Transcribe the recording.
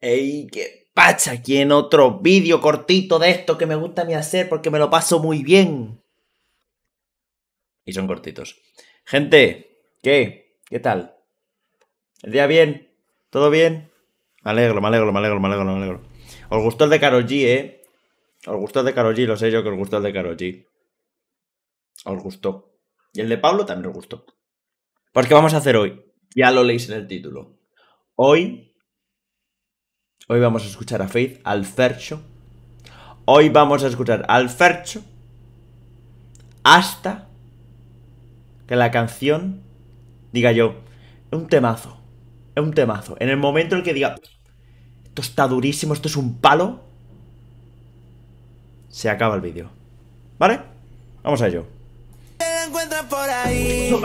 Ey, qué pacha, aquí en otro vídeo cortito de esto que me gusta a mí hacer porque me lo paso muy bien. Y son cortitos. Gente, ¿qué? ¿Qué tal? ¿El día bien? ¿Todo bien? Me alegro, me alegro, me alegro, me alegro, me alegro. Os gustó el de Karol G, ¿eh? Os gustó el de Karol G, lo sé yo que os gustó el de Karol G. Os gustó. Y el de Pablo también os gustó. Pues, ¿qué vamos a hacer hoy. Ya lo leéis en el título. Hoy Hoy vamos a escuchar a Faith, al Fercho. Hoy vamos a escuchar al Fercho. Hasta que la canción diga yo, es un temazo. Es un temazo. En el momento en el que diga, esto está durísimo, esto es un palo, se acaba el vídeo. ¿Vale? Vamos a ello. Te por ahí.